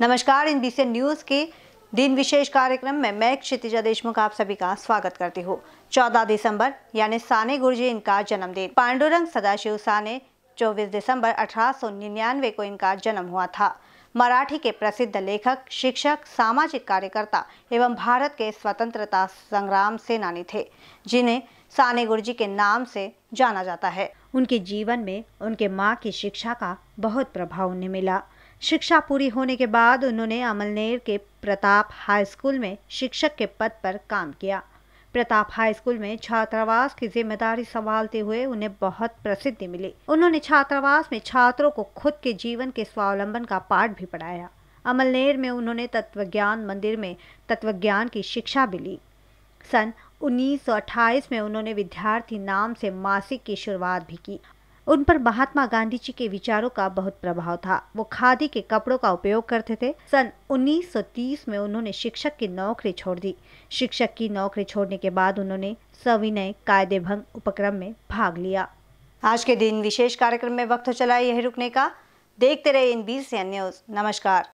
नमस्कार इन BC news के दिन विशेष कार्यक्रम में मैं क्षितिजा देशमुख आप सभी का स्वागत करती हूँ 14 दिसंबर यानी साने गुरुजी इनका जन्मदिन पांडुरंग सदाशिव साने 24 दिसंबर अठारह को इनका जन्म हुआ था मराठी के प्रसिद्ध लेखक शिक्षक सामाजिक कार्यकर्ता एवं भारत के स्वतंत्रता संग्राम सेनानी थे जिन्हें साने गुरुजी के नाम से जाना जाता है उनके जीवन में उनके माँ की शिक्षा का बहुत प्रभाव उन्हें मिला शिक्षा पूरी होने के बाद उन्होंने अमलनेर के प्रताप हाई स्कूल में शिक्षक के पद पर काम किया प्रताप हाई स्कूल में छात्रावास की जिम्मेदारी संभालते हुए उन्हें बहुत प्रसिद्धि मिली उन्होंने छात्रावास में छात्रों को खुद के जीवन के स्वावलंबन का पाठ भी पढ़ाया अमलनेर में उन्होंने तत्वज्ञान मंदिर में तत्वज्ञान की शिक्षा भी ली सन 1928 में उन्होंने विद्यार्थी नाम से मासिक की शुरुआत भी की उन पर महात्मा गांधी जी के विचारों का बहुत प्रभाव था वो खादी के कपड़ों का उपयोग करते थे सन 1930 में उन्होंने शिक्षक की नौकरी छोड़ दी शिक्षक की नौकरी छोड़ने के बाद उन्होंने सविनय कायदे भंग उपक्रम में भाग लिया आज के दिन विशेष कार्यक्रम में वक्त चला यही रुकने का देखते रहे इन बीस न्यूज नमस्कार